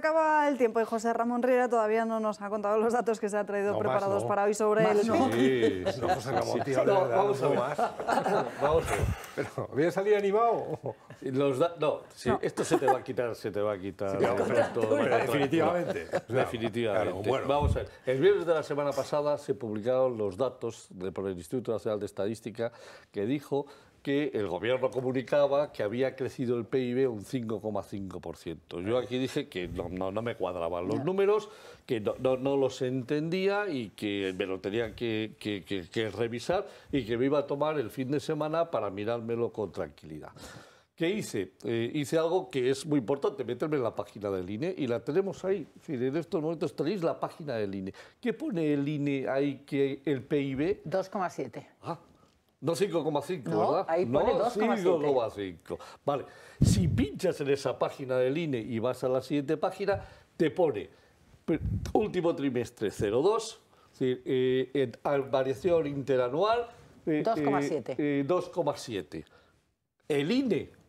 acaba el tiempo y José Ramón Riera todavía no nos ha contado los datos que se ha traído preparados para hoy sobre el Sí, no, José Ramón, tío, vamos a ver. Más. Vamos a ver. Pero, ¿voy a salir animado? Los no, sí, esto se te va a quitar, se te va a quitar. definitivamente. definitivamente. bueno. Vamos a ver. El viernes de la semana pasada se publicaron los datos del por el Instituto Nacional de Estadística que dijo que el gobierno comunicaba que había crecido el PIB un 5,5%. Yo aquí dije que no, no, me cuadraban los números, que no, los entendía y que me lo tenía que, revisar y que me iba a tomar el fin de semana para mirármelo con tranquilidad. ¿Qué hice? Eh, hice algo que es muy importante, meterme en la página del INE y la tenemos ahí. en estos momentos tenéis la página del INE. ¿Qué pone el INE ahí que el PIB? 2,7. No 5,5, no, ¿verdad? Ahí pone no 5,5. Vale. Si pinchas en esa página del INE y vas a la siguiente página, te pone último trimestre 0,2, Es decir, variación interanual 2,7. Eh, 2,7. Eh, eh, El INE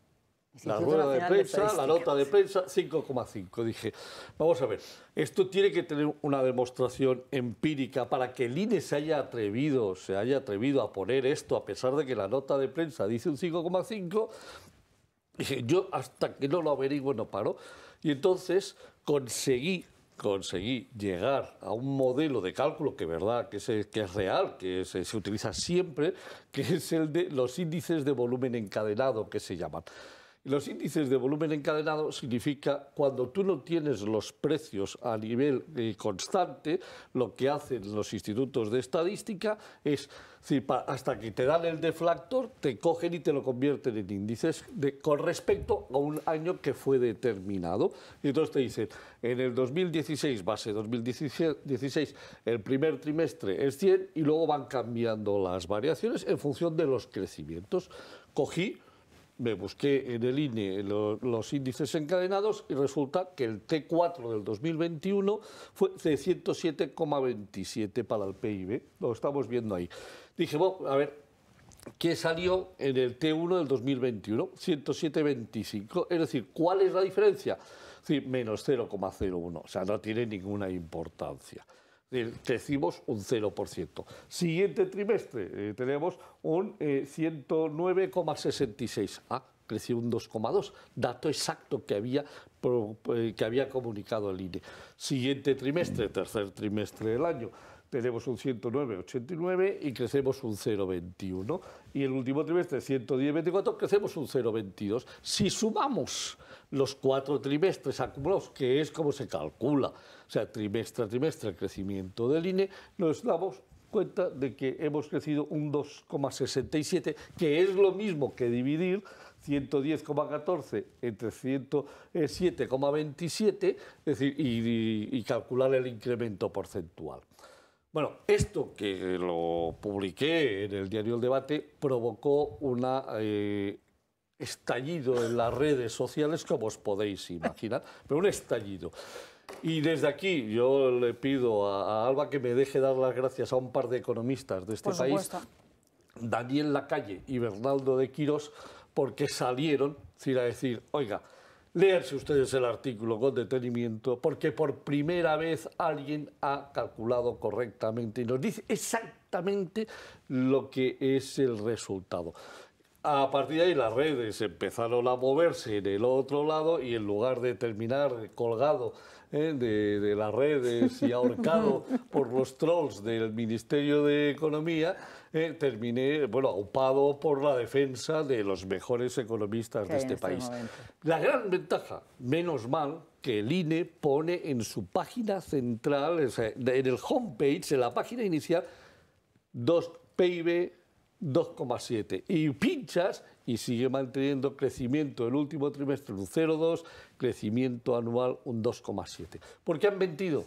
la rueda de prensa, la nota de prensa, 5,5. Dije, vamos a ver, esto tiene que tener una demostración empírica para que el INE se haya atrevido, se haya atrevido a poner esto, a pesar de que la nota de prensa dice un 5,5. Dije, yo hasta que no lo averiguo no paro. Y entonces conseguí conseguí llegar a un modelo de cálculo que, ¿verdad? que, es, real, que se, se utiliza siempre, que es el de los índices de volumen encadenado que se llaman. Los índices de volumen encadenado significa cuando tú no tienes los precios a nivel eh, constante, lo que hacen los institutos de estadística es, hasta que te dan el deflactor, te cogen y te lo convierten en índices con respecto a un año que fue determinado. Y entonces te dicen, en el 2016, base 2016, el primer trimestre es 100 y luego van cambiando las variaciones en función de los crecimientos. Cogí me busqué en el INE los, índices encadenados y resulta que el T4 del 2021 fue de 107,27 para el PIB. Lo estamos viendo ahí. Dije, a ver, ¿qué salió en el T1 del 2021? 107,25. Es decir, ¿cuál es la diferencia? Es decir, menos 0,01. O sea, no tiene ninguna importancia crecimos un 0%. Siguiente trimestre eh, tenemos un 109,66. Eh, ah, creció un 2,2, dato exacto que había, eh, que había comunicado el INE. Siguiente trimestre, tercer trimestre del año, tenemos un 109,89 y crecemos un 0,21. Y el último trimestre, 110,24, crecemos un 0,22. Si sumamos los cuatro trimestres acumulados, que es como se calcula, o sea, trimestre a trimestre el crecimiento del INE, nos damos cuenta de que hemos crecido un 2,67, que es lo mismo que dividir 110,14 entre 107,27, es decir, y calcular el incremento porcentual. Bueno, esto que lo publiqué en el diario El Debate provocó un eh, estallido en las redes sociales, como os podéis imaginar, pero un estallido. Y desde aquí yo le pido a, Alba que me deje dar las gracias a un par de economistas de este país, Daniel Lacalle y Bernardo de Quirós, porque salieron a decir, oiga, Leerse ustedes el artículo con detenimiento porque por primera vez alguien ha calculado correctamente y nos dice exactamente lo que es el resultado. A partir de ahí las redes empezaron a moverse en el otro lado y en lugar de terminar colgado ¿eh? de, las redes y ahorcado por los trolls del Ministerio de Economía, ¿eh? terminé, bueno, aupado por la defensa de los mejores economistas de este, este, país. La gran ventaja, menos mal, que el INE pone en su página central, en el homepage, en la página inicial, dos PIB 2,7. Y pinchas y sigue manteniendo crecimiento el último trimestre un 0,2, crecimiento anual un 2,7. ¿Por qué han mentido?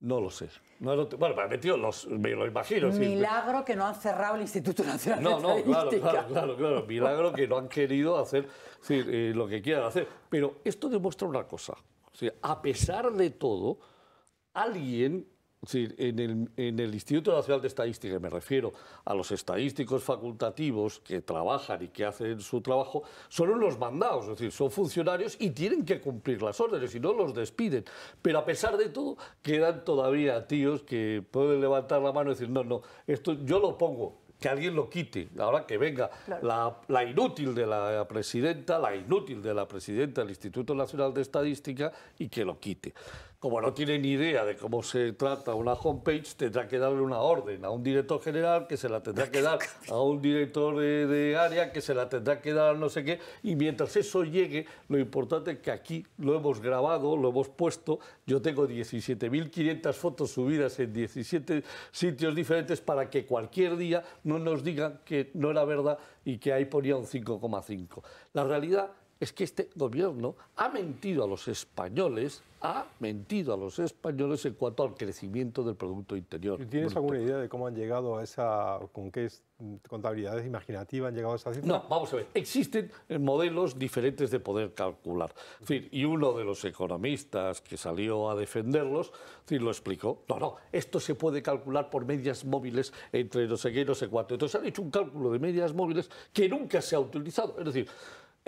No lo sé. bueno, me, metido, los, me lo imagino. Milagro que no han cerrado el Instituto Nacional no, de Estadística. No, claro, claro, claro, Milagro que no han querido hacer eh, lo que quieran hacer. Pero esto demuestra una cosa. a pesar de todo, alguien en el, en el, Instituto Nacional de Estadística, me refiero a los estadísticos facultativos que trabajan y que hacen su trabajo, son unos mandados, es decir, son funcionarios y tienen que cumplir las órdenes, y no los despiden. Pero a pesar de todo, quedan todavía tíos que pueden levantar la mano y decir, no, no, esto yo lo pongo, que alguien lo quite, ahora que venga la, inútil de la presidenta, la inútil de la presidenta del Instituto Nacional de Estadística y que lo quite. Como no tiene ni idea de cómo se trata una homepage, tendrá que darle una orden a un director general que se la tendrá que dar a un director de, área que se la tendrá que dar no sé qué. Y mientras eso llegue, lo importante es que aquí lo hemos grabado, lo hemos puesto. Yo tengo 17.500 fotos subidas en 17 sitios diferentes para que cualquier día no nos digan que no era verdad y que ahí ponía un 5,5. La realidad es que este gobierno ha mentido a los españoles, ha mentido a los españoles en cuanto al crecimiento del Producto Interior. ¿Tienes alguna idea de cómo han llegado a esa, con qué contabilidades imaginativas han llegado a esa cifra? No, vamos a ver, existen modelos diferentes de poder calcular. y uno de los economistas que salió a defenderlos lo explicó, no, no, esto se puede calcular por medias móviles entre no sé qué y no Entonces han hecho un cálculo de medias móviles que nunca se ha utilizado. Es decir,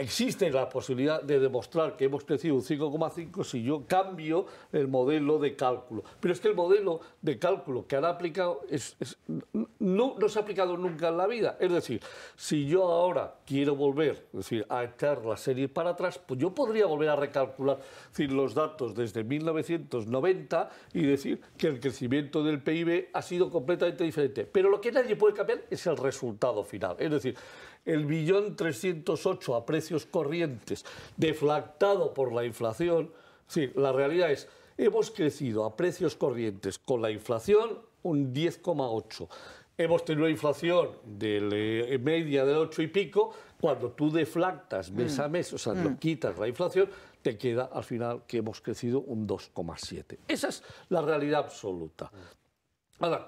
existe la posibilidad de demostrar que hemos crecido un 5,5 si yo cambio el modelo de cálculo. Pero es que el modelo de cálculo que han aplicado no, se ha aplicado nunca en la vida. Es decir, si yo ahora quiero volver decir, a echar la serie para atrás, pues yo podría volver a recalcular decir, los datos desde 1990 y decir que el crecimiento del PIB ha sido completamente diferente. Pero lo que nadie puede cambiar es el resultado final. Es decir, el billón 308 a precios corrientes, deflactado por la inflación. Sí, la realidad es, hemos crecido a precios corrientes con la inflación un 10,8. Hemos tenido una inflación de eh, media del 8 y pico. Cuando tú deflactas mm. mes a mes, o sea, mm. quitas la inflación, te queda al final que hemos crecido un 2,7. Esa es la realidad absoluta. Mm.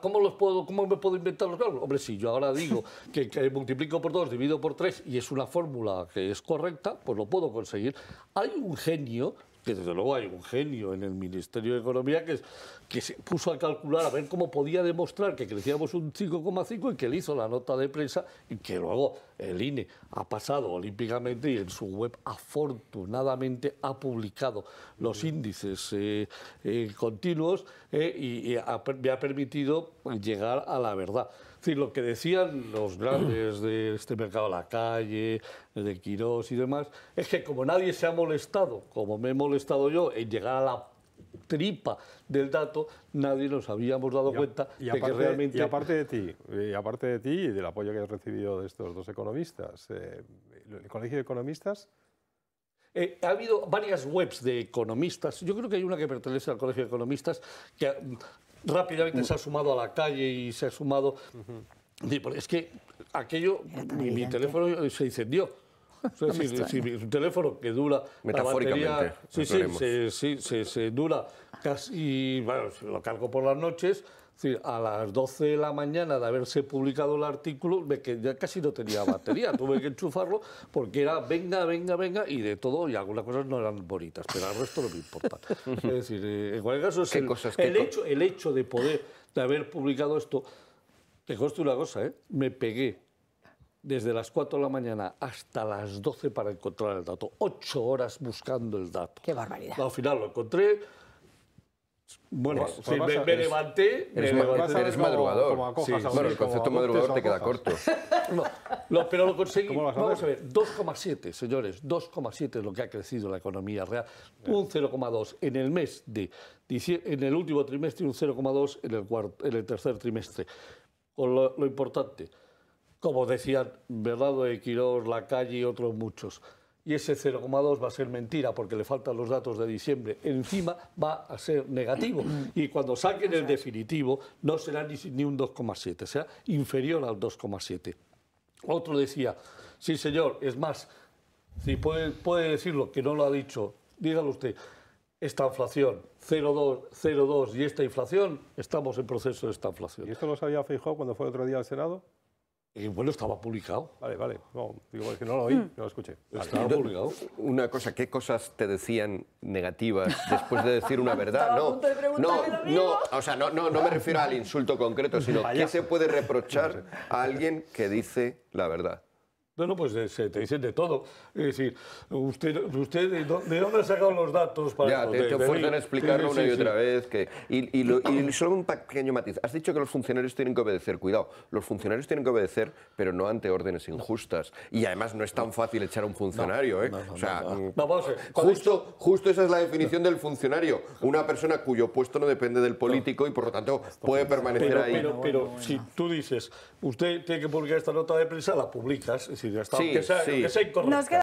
¿cómo, los puedo, ¿cómo me puedo inventar los cálculos? Hombre, si yo ahora digo que, que multiplico por 2, divido por 3 y es una fórmula que es correcta, pues lo puedo conseguir. Hay un genio que desde luego hay un genio en el Ministerio de Economía que, se puso a calcular a ver cómo podía demostrar que crecíamos un 5,5 y que le hizo la nota de prensa y que luego el INE ha pasado olímpicamente y en su web afortunadamente ha publicado los índices eh, eh, continuos eh, y, me ha permitido llegar a la verdad decir, lo que decían los grandes de este mercado a la calle, de Quirós y demás, es que como nadie se ha molestado, como me he molestado yo, en llegar a la tripa del dato, nadie nos habíamos dado cuenta de que realmente... Y aparte de ti, y aparte de ti y del apoyo que has recibido de estos dos economistas, eh, ¿el Colegio de Economistas? Eh, ha habido varias webs de economistas. Yo creo que hay una que pertenece al Colegio de Economistas que mm, rápidamente se ha sumado a la calle y se ha sumado... Es que aquello, mi, teléfono eh, se incendió. Es un teléfono que dura metafóricamente sí, sí, sí, se, se, dura casi bueno, lo cargo por las noches decir, a las 12 de la mañana de haberse publicado el artículo, que ya casi no tenía batería, tuve que enchufarlo porque era venga, venga, venga, y de todo, y algunas cosas no eran bonitas, pero al resto no me importa. Es decir, eh, en cualquier caso, el, el hecho, el hecho de poder, de haber publicado esto, te conste una cosa, ¿eh? me pegué desde las 4 de la mañana hasta las 12 para encontrar el dato. Ocho horas buscando el dato. Qué barbaridad. Al final lo encontré, bueno, pues, pues, me, levanté. Eres, me levanté. eres madrugador. bueno, el concepto madrugador te queda corto. no, pero lo conseguí. Vamos a ver, 2,7, señores, 2,7 es lo que ha crecido la economía real. Un 0,2 en el mes de, en el último trimestre y un 0,2 en el en el tercer trimestre. lo, importante, como decían Bernardo de la calle y otros muchos y ese 0,2 va a ser mentira porque le faltan los datos de diciembre. Encima va a ser negativo mm. y cuando saquen el definitivo no será ni, un 2,7, sea inferior al 2,7. Otro decía, sí señor, es más, si puede, decirlo, que no lo ha dicho, dígalo usted, esta inflación, 0,2 y esta inflación, estamos en proceso de esta inflación. ¿Y esto lo sabía Feijóo cuando fue otro día al Senado? Eh, bueno, estaba publicado. Vale, vale. No, digo, es que no lo oí, no lo escuché. Estaba publicado. Una cosa, ¿qué cosas te decían negativas después de decir una verdad? No, no, no, o sea, no me refiero al insulto concreto, sino ¿qué se puede reprochar a alguien que dice la verdad? Bueno, pues eh, se te dicen de todo. Es decir, usted, usted ¿de dónde ha sacado los datos para Ya, te, a explicarlo una y otra vez. Que, y, solo un pequeño matiz. Has dicho que los funcionarios tienen que obedecer. Cuidado, los funcionarios tienen que obedecer, pero no ante órdenes injustas. Y además no es tan fácil echar a un funcionario. ¿eh? justo, esa es la definición del funcionario. Una persona cuyo puesto no depende del político y por lo tanto puede permanecer ahí. Pero, pero si tú dices, usted tiene que publicar esta nota de prensa, la publicas. Es decir, ya está. Sí, que sea, sí. que sea incorrecta.